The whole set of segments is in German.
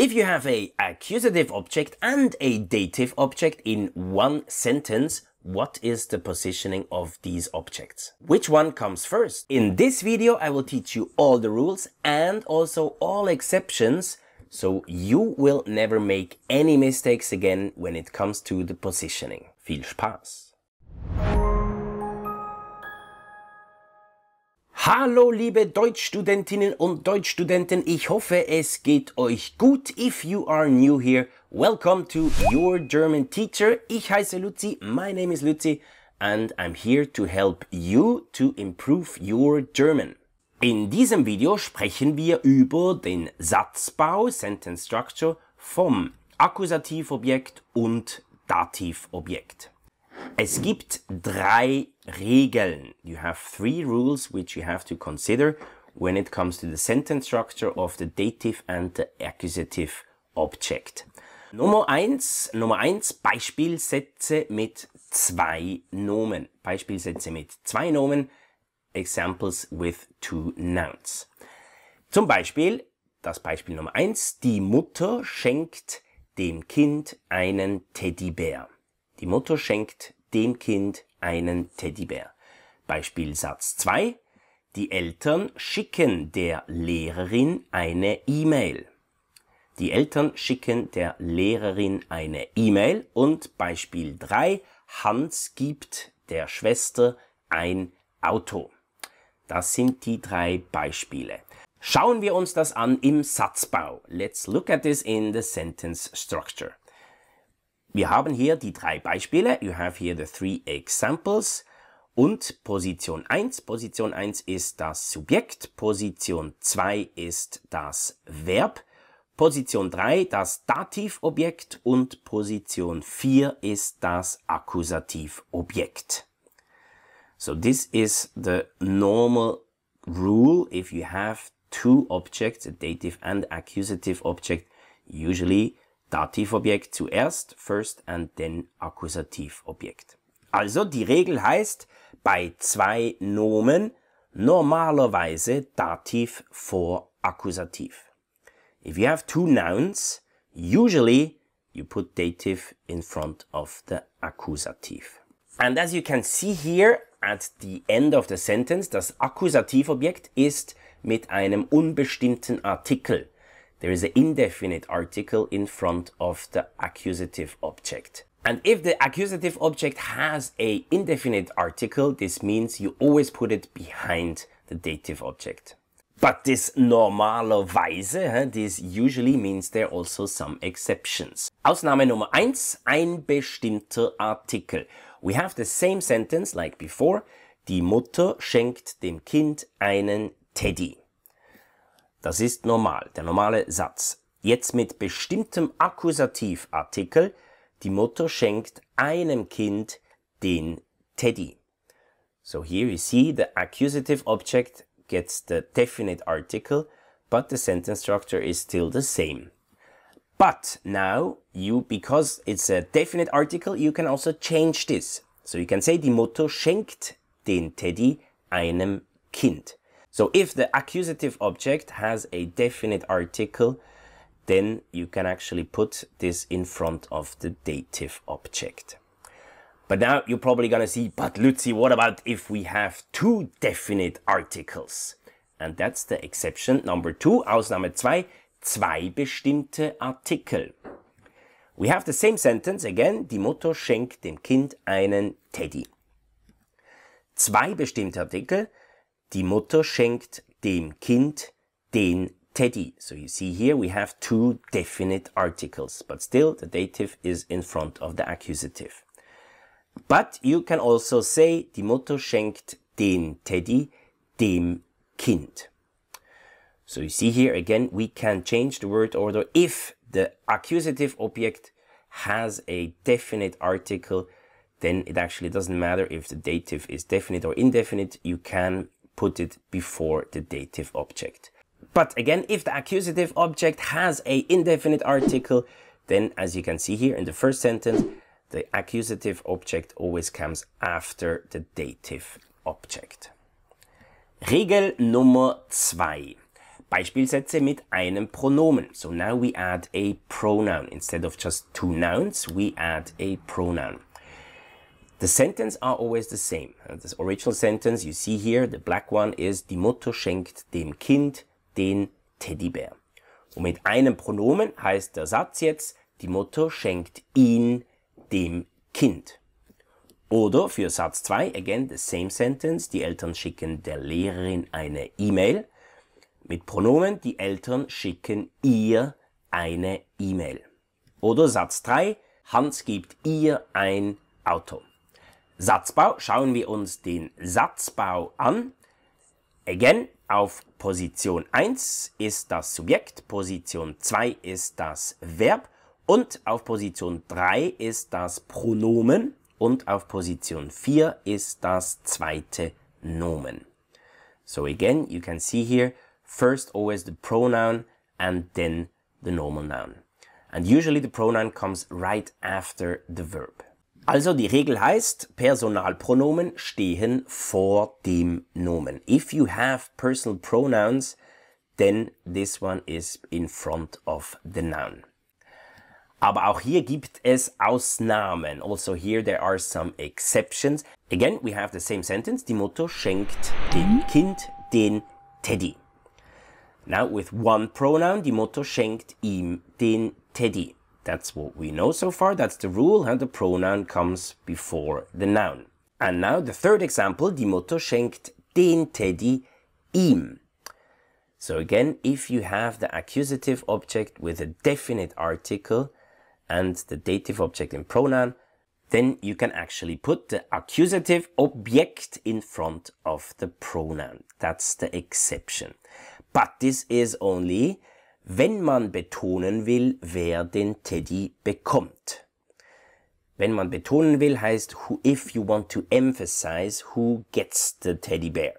If you have a accusative object and a dative object in one sentence, what is the positioning of these objects? Which one comes first? In this video, I will teach you all the rules and also all exceptions so you will never make any mistakes again when it comes to the positioning. Viel Spaß! Hallo liebe Deutschstudentinnen und Deutschstudenten, ich hoffe es geht euch gut. If you are new here, welcome to your German teacher. Ich heiße Luzi, my name is Luzi and I'm here to help you to improve your German. In diesem Video sprechen wir über den Satzbau, Sentence Structure, vom Akkusativobjekt und Dativobjekt. Es gibt drei Regeln. You have three rules which you have to consider when it comes to the sentence structure of the dative and the accusative object. Nummer eins, Nummer eins Beispielsätze mit zwei Nomen. Beispielsätze mit zwei Nomen. Examples with two nouns. Zum Beispiel, das Beispiel Nummer eins: Die Mutter schenkt dem Kind einen Teddybär. Die Mutter schenkt dem Kind einen Teddybär. Beispiel Satz 2. Die Eltern schicken der Lehrerin eine E-Mail. Die Eltern schicken der Lehrerin eine E-Mail und Beispiel 3. Hans gibt der Schwester ein Auto. Das sind die drei Beispiele. Schauen wir uns das an im Satzbau. Let's look at this in the sentence structure. Wir haben hier die drei Beispiele. You have here the three examples. Und Position 1. Position 1 ist das Subjekt. Position 2 ist das Verb. Position 3 das Dativobjekt und Position 4 ist das Akkusativobjekt. So this is the normal rule if you have two objects, a dative and accusative object, usually Dativobjekt zuerst, first and then Akkusativobjekt. Also die Regel heißt, bei zwei Nomen normalerweise Dativ vor Akkusativ. If you have two nouns, usually you put dative in front of the Akkusativ. And as you can see here at the end of the sentence, das Akkusativobjekt ist mit einem unbestimmten Artikel there is an indefinite article in front of the accusative object. And if the accusative object has a indefinite article, this means you always put it behind the dative object. But this normalerweise, this usually means there are also some exceptions. Ausnahme Nummer eins: ein bestimmter Artikel. We have the same sentence like before. Die Mutter schenkt dem Kind einen Teddy. Das ist normal, der normale Satz. Jetzt mit bestimmtem Akkusativartikel. Die Mutter schenkt einem Kind den Teddy. So here you see the accusative object gets the definite article, but the sentence structure is still the same. But now you, because it's a definite article, you can also change this. So you can say, die Mutter schenkt den Teddy einem Kind. So if the accusative object has a definite article, then you can actually put this in front of the dative object. But now you're probably going to see, but Lutzi, what about if we have two definite articles? And that's the exception number two, Ausnahme zwei, zwei bestimmte Artikel. We have the same sentence again, die Mutter schenkt dem Kind einen Teddy. Zwei bestimmte Artikel, Die Mutter schenkt dem Kind den Teddy. So you see here we have two definite articles, but still the dative is in front of the accusative. But you can also say, die Mutter schenkt den Teddy dem Kind. So you see here again, we can change the word order if the accusative object has a definite article, then it actually doesn't matter if the dative is definite or indefinite. You can put it before the dative object. But again, if the accusative object has a indefinite article, then as you can see here in the first sentence, the accusative object always comes after the dative object. Regel Nummer zwei. Beispielsätze mit einem Pronomen. So now we add a pronoun. Instead of just two nouns, we add a pronoun. The sentence are always the same. Uh, the original sentence you see here, the black one, is die Mutter schenkt dem Kind den Teddybär. Und mit einem Pronomen heißt der Satz jetzt, die Mutter schenkt ihn dem Kind. Oder für Satz 2, again the same sentence, die Eltern schicken der Lehrerin eine E-Mail. Mit Pronomen, die Eltern schicken ihr eine E-Mail. Oder Satz 3, Hans gibt ihr ein Auto. Satzbau schauen wir uns den Satzbau an. Again, auf Position 1 ist das Subjekt, Position 2 ist das Verb und auf Position 3 ist das Pronomen und auf Position 4 ist das zweite Nomen. So again, you can see here, first always the pronoun and then the normal noun. And usually the pronoun comes right after the verb. Also die Regel heißt, Personalpronomen stehen vor dem Nomen. If you have personal pronouns, then this one is in front of the noun. Aber auch hier gibt es Ausnahmen. Also here there are some exceptions. Again, we have the same sentence. Die Mutter schenkt dem mhm. Kind den Teddy. Now with one pronoun, die Mutter schenkt ihm den Teddy. That's what we know so far, that's the rule, and the pronoun comes before the noun. And now the third example, die Mutter schenkt den Teddy ihm. So again, if you have the accusative object with a definite article and the dative object in pronoun, then you can actually put the accusative object in front of the pronoun. That's the exception. But this is only wenn man betonen will, wer den Teddy bekommt. Wenn man betonen will, heißt who, if you want to emphasize who gets the teddy bear.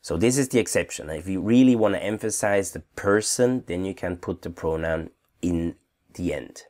So this is the exception. If you really want to emphasize the person, then you can put the pronoun in the end.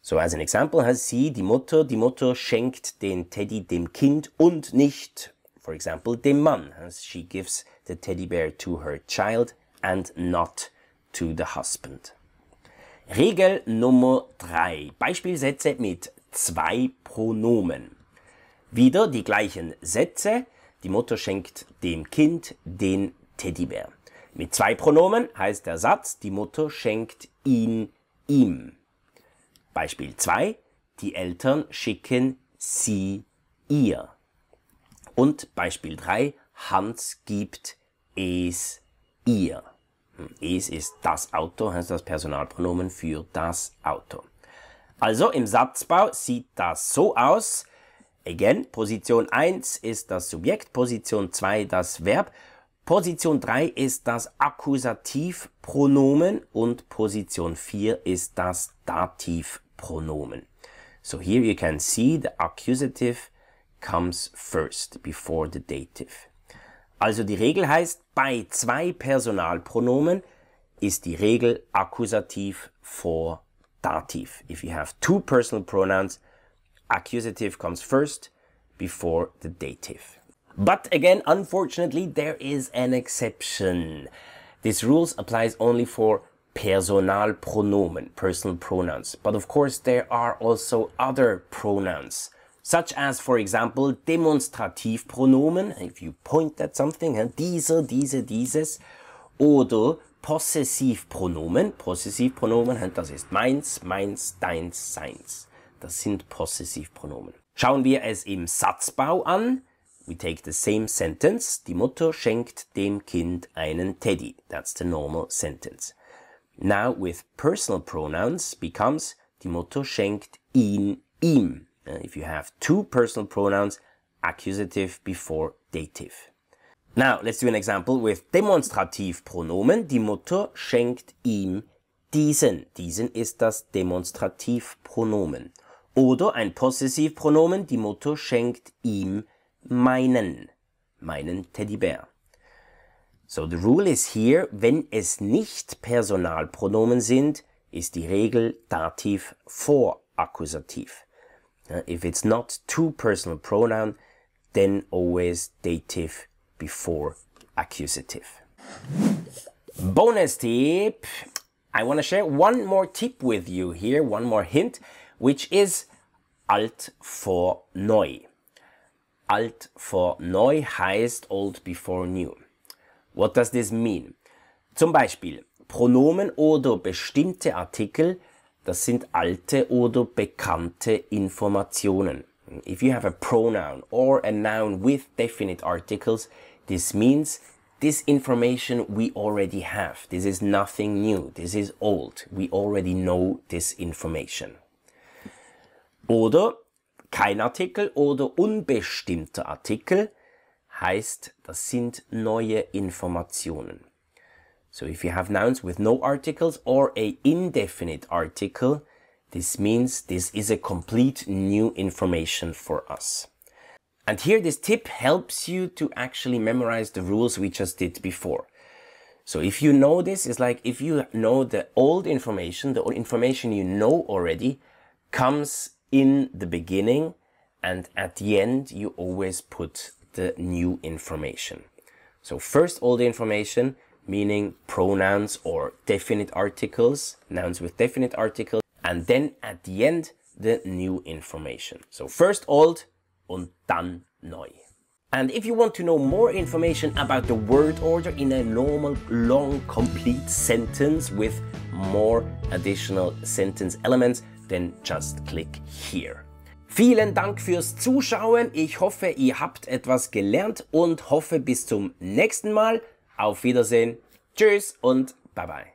So as an example has sie, die Mutter, die Mutter schenkt den Teddy dem Kind und nicht, for example, dem Mann. As she gives the teddy bear to her child and not to the husband. Regel Nummer 3. Beispielsätze mit zwei Pronomen. Wieder die gleichen Sätze. Die Mutter schenkt dem Kind den Teddybär. Mit zwei Pronomen heißt der Satz, die Mutter schenkt ihn ihm. Beispiel 2. Die Eltern schicken sie ihr. Und Beispiel 3. Hans gibt es ihr. Es ist das Auto, heißt das Personalpronomen für das Auto. Also im Satzbau sieht das so aus. Again, Position 1 ist das Subjekt, Position 2 das Verb, Position 3 ist das Akkusativpronomen und Position 4 ist das Dativpronomen. So here you can see the accusative comes first before the dative. Also die Regel heißt, bei zwei Personalpronomen ist die Regel Akkusativ vor Dativ. If you have two personal pronouns, accusative comes first before the dative. But again, unfortunately, there is an exception. This rule applies only for personal pronouns. But of course, there are also other pronouns such as, for example, demonstrative pronomen, if you point at something, huh, diese, diese, dieses, oder Possessivpronomen, Possessivpronomen, das ist meins, meins, deins, seins. Das sind Possessivpronomen. Schauen wir es im Satzbau an. We take the same sentence. Die Mutter schenkt dem Kind einen Teddy. That's the normal sentence. Now with personal pronouns becomes die Mutter schenkt ihn ihm. if you have two personal pronouns, accusative before dative. Now, let's do an example with demonstrativ Pronomen. Die Mutter schenkt ihm diesen. Diesen ist das demonstrativ Pronomen. Oder ein Pronomen. Die Mutter schenkt ihm meinen. Meinen Teddybär. So, the rule is here, wenn es nicht Personalpronomen sind, ist die Regel Dativ vor Akkusativ. Uh, if it's not two personal pronoun, then always dative before accusative. Bonus tip! I want to share one more tip with you here, one more hint, which is alt for neu. Alt for neu heißt old before new. What does this mean? Zum Beispiel Pronomen oder bestimmte Artikel Das sind alte oder bekannte Informationen. If you have a pronoun or a noun with definite articles, this means this information we already have. This is nothing new. This is old. We already know this information. Oder kein Artikel oder unbestimmter Artikel heißt, das sind neue Informationen. So if you have nouns with no articles or a indefinite article, this means this is a complete new information for us. And here this tip helps you to actually memorize the rules we just did before. So if you know this, it's like if you know the old information, the information you know already comes in the beginning and at the end you always put the new information. So first all the information, meaning pronouns or definite articles, nouns with definite articles, and then at the end, the new information. So first old und dann neu. And if you want to know more information about the word order in a normal, long, complete sentence with more additional sentence elements, then just click here. Vielen Dank fürs Zuschauen. Ich hoffe, ihr habt etwas gelernt und hoffe bis zum nächsten Mal. Auf Wiedersehen. Tschüss und bye bye.